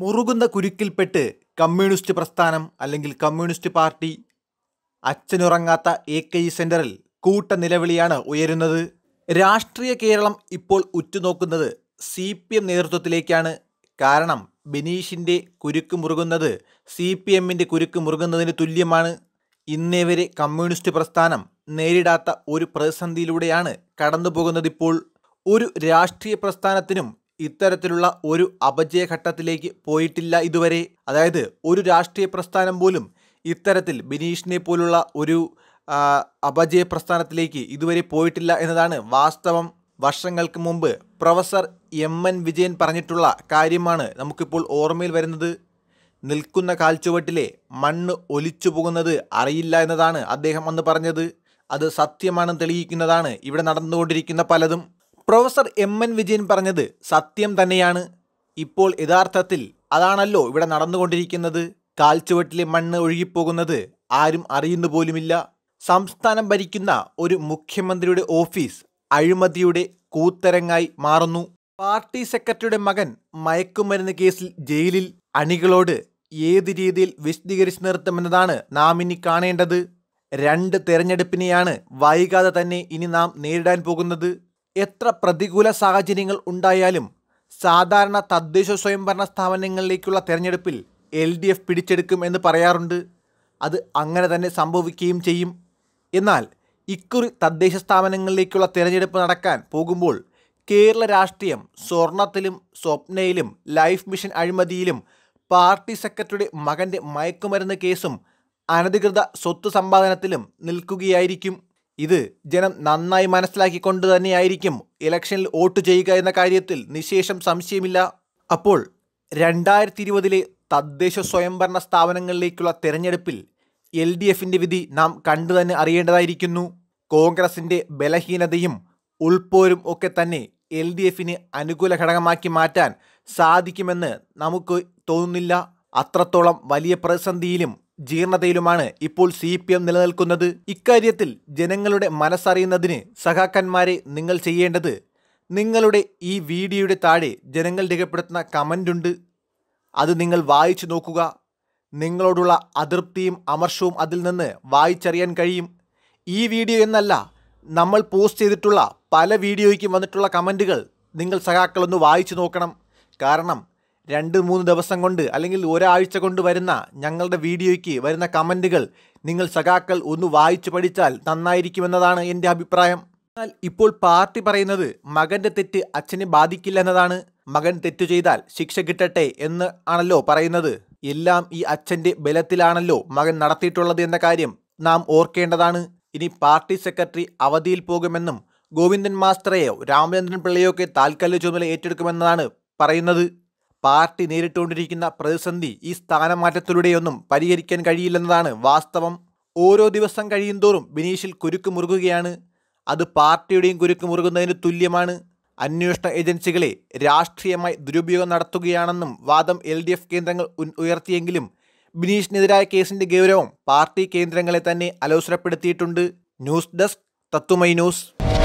മുറുകുന്ന കുരുക്കിൽപ്പെട്ട് communist പ്രസ്ഥാനം അല്ലെങ്കിൽ communist party അച്ഛനുറങ്ങാത്ത എ കെ ഇ സെൻ്ററിൽ കൂട്ട നിലവിളിയാണ് ഉയരുന്നത് രാഷ്ട്രീയ കേരളം ഇപ്പോൾ ഉറ്റുനോക്കുന്നത് സി പി എം നേതൃത്വത്തിലേക്കാണ് കാരണം ബിനീഷിൻ്റെ കുരുക്ക് മുറുകുന്നത് സി പി എമ്മിൻ്റെ കുരുക്ക് മുറുകുന്നതിന് തുല്യമാണ് ഇന്നേ വരെ കമ്മ്യൂണിസ്റ്റ് പ്രസ്ഥാനം നേരിടാത്ത ഒരു പ്രതിസന്ധിയിലൂടെയാണ് കടന്നു പോകുന്നതിപ്പോൾ ഒരു രാഷ്ട്രീയ പ്രസ്ഥാനത്തിനും ഇത്തരത്തിലുള്ള ഒരു അപജയഘട്ടത്തിലേക്ക് പോയിട്ടില്ല ഇതുവരെ അതായത് ഒരു രാഷ്ട്രീയ പ്രസ്ഥാനം പോലും ഇത്തരത്തിൽ ബിനീഷിനെ പോലുള്ള ഒരു അപജയ പ്രസ്ഥാനത്തിലേക്ക് ഇതുവരെ പോയിട്ടില്ല എന്നതാണ് വാസ്തവം വർഷങ്ങൾക്ക് മുമ്പ് പ്രൊഫസർ എം എൻ വിജയൻ പറഞ്ഞിട്ടുള്ള കാര്യമാണ് നമുക്കിപ്പോൾ ഓർമ്മയിൽ വരുന്നത് നിൽക്കുന്ന കാൽച്ചുവട്ടിലെ മണ്ണ് ഒലിച്ചു പോകുന്നത് അറിയില്ല എന്നതാണ് അദ്ദേഹം അന്ന് പറഞ്ഞത് അത് സത്യമാണെന്ന് തെളിയിക്കുന്നതാണ് ഇവിടെ നടന്നുകൊണ്ടിരിക്കുന്ന പലതും പ്രൊഫസർ എം എൻ വിജയൻ പറഞ്ഞത് സത്യം തന്നെയാണ് ഇപ്പോൾ യഥാർത്ഥത്തിൽ അതാണല്ലോ ഇവിടെ നടന്നുകൊണ്ടിരിക്കുന്നത് കാൽച്ചുവട്ടിലെ മണ്ണ് ഒഴുകിപ്പോകുന്നത് ആരും അറിയുന്നു പോലുമില്ല സംസ്ഥാനം ഭരിക്കുന്ന ഒരു മുഖ്യമന്ത്രിയുടെ ഓഫീസ് അഴിമതിയുടെ കൂത്തരങ്ങായി മാറുന്നു പാർട്ടി സെക്രട്ടറിയുടെ മകൻ മയക്കുമരുന്ന് കേസിൽ ജയിലിൽ അണികളോട് ഏത് രീതിയിൽ വിശദീകരിച്ചു നിർത്തുമെന്നതാണ് നാം ഇനി കാണേണ്ടത് രണ്ട് തെരഞ്ഞെടുപ്പിനെയാണ് വൈകാതെ തന്നെ ഇനി നാം നേരിടാൻ പോകുന്നത് എത്ര പ്രതികൂല സാഹചര്യങ്ങൾ ഉണ്ടായാലും സാധാരണ തദ്ദേശ സ്വയംഭരണ സ്ഥാപനങ്ങളിലേക്കുള്ള തെരഞ്ഞെടുപ്പിൽ എൽ ഡി എഫ് പിടിച്ചെടുക്കും എന്ന് പറയാറുണ്ട് അത് അങ്ങനെ തന്നെ സംഭവിക്കുകയും ചെയ്യും എന്നാൽ ഇക്കുറി തദ്ദേശ സ്ഥാപനങ്ങളിലേക്കുള്ള തിരഞ്ഞെടുപ്പ് നടക്കാൻ പോകുമ്പോൾ കേരള രാഷ്ട്രീയം സ്വർണത്തിലും സ്വപ്നയിലും ലൈഫ് മിഷൻ അഴിമതിയിലും പാർട്ടി സെക്രട്ടറിയുടെ മകൻ്റെ മയക്കുമരുന്ന് കേസും അനധികൃത സ്വത്ത് സമ്പാദനത്തിലും നിൽക്കുകയായിരിക്കും ഇത് ജനം നന്നായി മനസ്സിലാക്കിക്കൊണ്ട് തന്നെയായിരിക്കും ഇലക്ഷനിൽ വോട്ട് ചെയ്യുക എന്ന കാര്യത്തിൽ നിശേഷം സംശയമില്ല അപ്പോൾ രണ്ടായിരത്തി ഇരുപതിലെ തദ്ദേശ സ്വയംഭരണ സ്ഥാപനങ്ങളിലേക്കുള്ള തെരഞ്ഞെടുപ്പിൽ എൽ ഡി എഫിൻ്റെ വിധി നാം കണ്ടു തന്നെ അറിയേണ്ടതായിരിക്കുന്നു കോൺഗ്രസിൻ്റെ ബലഹീനതയും ഉൾപ്പോരും ഒക്കെ തന്നെ എൽ ഡി എഫിന് അനുകൂല ഘടകമാക്കി മാറ്റാൻ സാധിക്കുമെന്ന് നമുക്ക് തോന്നുന്നില്ല അത്രത്തോളം വലിയ പ്രതിസന്ധിയിലും ജീർണതയിലുമാണ് ഇപ്പോൾ സി പി എം നിലനിൽക്കുന്നത് ഇക്കാര്യത്തിൽ ജനങ്ങളുടെ മനസ്സറിയുന്നതിന് സഖാക്കന്മാരെ നിങ്ങൾ ചെയ്യേണ്ടത് നിങ്ങളുടെ ഈ വീഡിയോയുടെ താഴെ ജനങ്ങൾ രേഖപ്പെടുത്തുന്ന കമൻ്റുണ്ട് അത് നിങ്ങൾ വായിച്ചു നോക്കുക നിങ്ങളോടുള്ള അതൃപ്തിയും അമർഷവും അതിൽ നിന്ന് വായിച്ചറിയാൻ കഴിയും ഈ വീഡിയോ എന്നല്ല നമ്മൾ പോസ്റ്റ് ചെയ്തിട്ടുള്ള പല വീഡിയോയ്ക്കും വന്നിട്ടുള്ള കമൻറ്റുകൾ നിങ്ങൾ സഖാക്കളൊന്ന് വായിച്ചു നോക്കണം കാരണം രണ്ട് മൂന്ന് ദിവസം കൊണ്ട് അല്ലെങ്കിൽ ഒരാഴ്ച കൊണ്ട് വരുന്ന ഞങ്ങളുടെ വീഡിയോയ്ക്ക് വരുന്ന കമൻറ്റുകൾ നിങ്ങൾ സഖാക്കൾ ഒന്ന് വായിച്ചു പഠിച്ചാൽ നന്നായിരിക്കുമെന്നതാണ് എൻ്റെ അഭിപ്രായം എന്നാൽ ഇപ്പോൾ പാർട്ടി പറയുന്നത് മകൻ്റെ തെറ്റ് അച്ഛനെ ബാധിക്കില്ല എന്നതാണ് മകൻ തെറ്റു ചെയ്താൽ ശിക്ഷ കിട്ടട്ടെ എന്ന് ആണല്ലോ പറയുന്നത് എല്ലാം ഈ അച്ഛൻ്റെ ബലത്തിലാണല്ലോ മകൻ നടത്തിയിട്ടുള്ളത് എന്ന കാര്യം നാം ഓർക്കേണ്ടതാണ് ഇനി പാർട്ടി സെക്രട്ടറി അവധിയിൽ പോകുമെന്നും ഗോവിന്ദൻ മാസ്റ്ററെയോ രാമചന്ദ്രൻ പിള്ളയോ ഒക്കെ താൽക്കാലിക ചുമതല ഏറ്റെടുക്കുമെന്നതാണ് പറയുന്നത് പാർട്ടി നേരിട്ടുകൊണ്ടിരിക്കുന്ന പ്രതിസന്ധി ഈ സ്ഥാനമാറ്റത്തിലൂടെയൊന്നും പരിഹരിക്കാൻ കഴിയില്ലെന്നതാണ് വാസ്തവം ഓരോ ദിവസം കഴിയുന്തോറും ബിനീഷിൽ കുരുക്ക് മുറുകുകയാണ് അത് പാർട്ടിയുടെയും കുരുക്ക് മുറുകുന്നതിന് തുല്യമാണ് അന്വേഷണ ഏജൻസികളെ രാഷ്ട്രീയമായി ദുരുപയോഗം നടത്തുകയാണെന്നും വാദം എൽ ഡി എഫ് കേന്ദ്രങ്ങൾ ഉയർത്തിയെങ്കിലും ബിനീഷിനെതിരായ കേസിൻ്റെ ഗൗരവം പാർട്ടി കേന്ദ്രങ്ങളെ തന്നെ അലോസരപ്പെടുത്തിയിട്ടുണ്ട് ന്യൂസ് ഡെസ്ക് തത്തുമൈ ന്യൂസ്